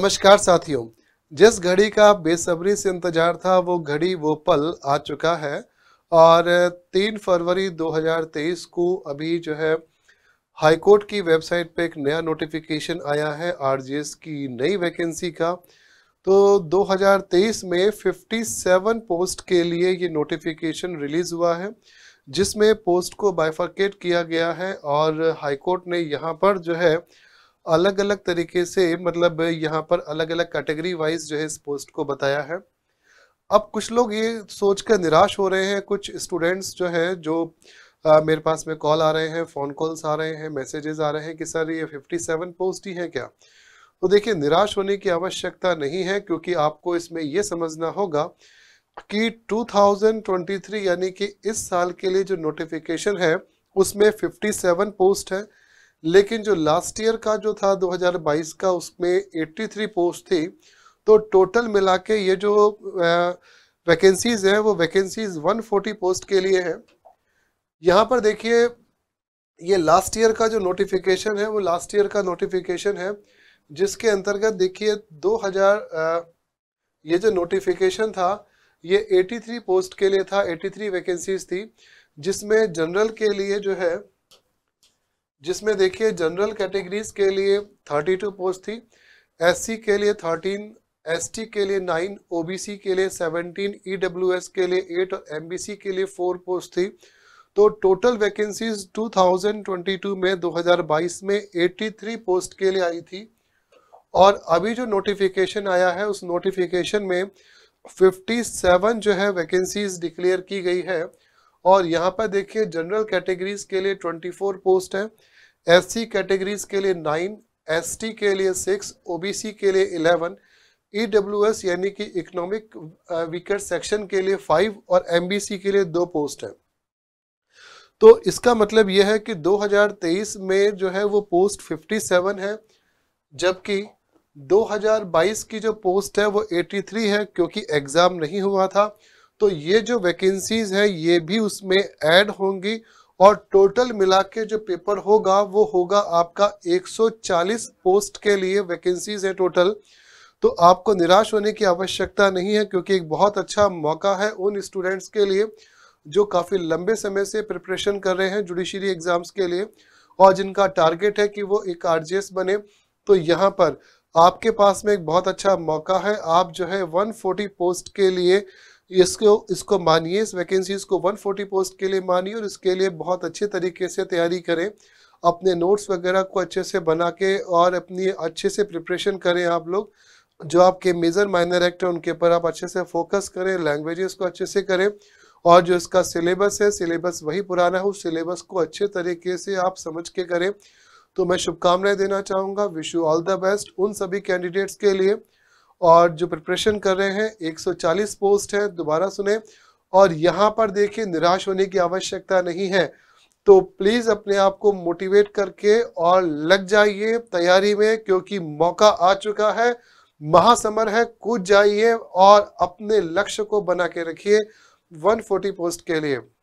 नमस्कार साथियों जिस घड़ी का बेसब्री से इंतजार था वो घड़ी वो पल आ चुका है और तीन फरवरी 2023 को अभी जो है हाईकोर्ट की वेबसाइट पे एक नया नोटिफिकेशन आया है आरजीएस की नई वैकेंसी का तो 2023 में 57 पोस्ट के लिए ये नोटिफिकेशन रिलीज़ हुआ है जिसमें पोस्ट को बाइफर्केट किया गया है और हाईकोर्ट ने यहाँ पर जो है अलग अलग तरीके से मतलब यहाँ पर अलग अलग कैटेगरी वाइज जो है इस पोस्ट को बताया है अब कुछ लोग ये सोच कर निराश हो रहे हैं कुछ स्टूडेंट्स जो है जो आ, मेरे पास में कॉल आ रहे हैं फ़ोन कॉल्स आ रहे हैं मैसेजेस आ रहे हैं कि सर ये 57 पोस्ट ही है क्या तो देखिए निराश होने की आवश्यकता नहीं है क्योंकि आपको इसमें यह समझना होगा कि 2023 यानी कि इस साल के लिए जो नोटिफिकेशन है उसमें 57 पोस्ट है लेकिन जो लास्ट ईयर का जो था 2022 का उसमें 83 पोस्ट थी तो टोटल मिला के ये जो वैकेंसीज़ हैं वो वैकेंसीज़ 140 पोस्ट के लिए हैं यहाँ पर देखिए ये लास्ट ईयर का जो नोटिफिकेशन है वो लास्ट ईयर का नोटिफिकेशन है जिसके अंतर्गत देखिए 2000 ये जो नोटिफिकेशन था ये 83 पोस्ट के लिए था 83 वैकेंसीज थी जिसमें जनरल के लिए जो है जिसमें देखिए जनरल कैटेगरीज के लिए 32 पोस्ट थी एससी के लिए 13 एसटी के लिए 9 ओबीसी के लिए 17 ईडब्ल्यूएस e के लिए 8 और एमबीसी के लिए 4 पोस्ट थी तो टोटल वैकेंसीज 2022 में 2022 में 83 पोस्ट के लिए आई थी और अभी जो नोटिफिकेशन आया है उस नोटिफिकेशन में 57 जो है वैकेंसीज डिक्लेयर की गई है और यहाँ पर देखिए जनरल कैटेगरीज के लिए 24 पोस्ट है एससी कैटेगरीज के लिए 9, एसटी के लिए 6, ओबीसी के लिए 11, ईडब्ल्यूएस e यानी कि इकोनॉमिक वीकर सेक्शन के लिए 5 और एमबीसी के लिए दो पोस्ट है तो इसका मतलब यह है कि 2023 में जो है वो पोस्ट 57 है जबकि 2022 की जो पोस्ट है वो 83 है क्योंकि एग्ज़ाम नहीं हुआ था तो ये जो वैकेंसीज है ये भी उसमें ऐड होंगी और टोटल मिला के जो पेपर होगा वो होगा आपका 140 पोस्ट के लिए वैकेंसीज है टोटल तो आपको निराश होने की आवश्यकता नहीं है क्योंकि एक बहुत अच्छा मौका है उन स्टूडेंट्स के लिए जो काफ़ी लंबे समय से प्रिपरेशन कर रहे हैं जुडिशरी एग्ज़ाम्स के लिए और जिनका टारगेट है कि वो एक आर बने तो यहाँ पर आपके पास में एक बहुत अच्छा मौका है आप जो है 140 पोस्ट के लिए इसको इसको मानिए इस वैकेंसीज को 140 पोस्ट के लिए मानिए और इसके लिए बहुत अच्छे तरीके से तैयारी करें अपने नोट्स वगैरह को अच्छे से बना के और अपनी अच्छे से प्रिपरेशन करें आप लोग जो आपके मेजर माइनर एक्ट है उनके ऊपर आप अच्छे से फोकस करें लैंग्वेजेस को अच्छे से करें और जो इसका सिलेबस है सिलेबस वही पुराना है उस सिलेबस को अच्छे तरीके से आप समझ के करें तो मैं शुभकामनाएं देना चाहूँगा wish you all the best उन सभी कैंडिडेट्स के लिए और जो प्रिपरेशन कर रहे हैं 140 पोस्ट है दोबारा सुने और यहाँ पर देखिए निराश होने की आवश्यकता नहीं है तो प्लीज़ अपने आप को मोटिवेट करके और लग जाइए तैयारी में क्योंकि मौका आ चुका है महासमर है कूद जाइए और अपने लक्ष्य को बना के रखिए 140 पोस्ट के लिए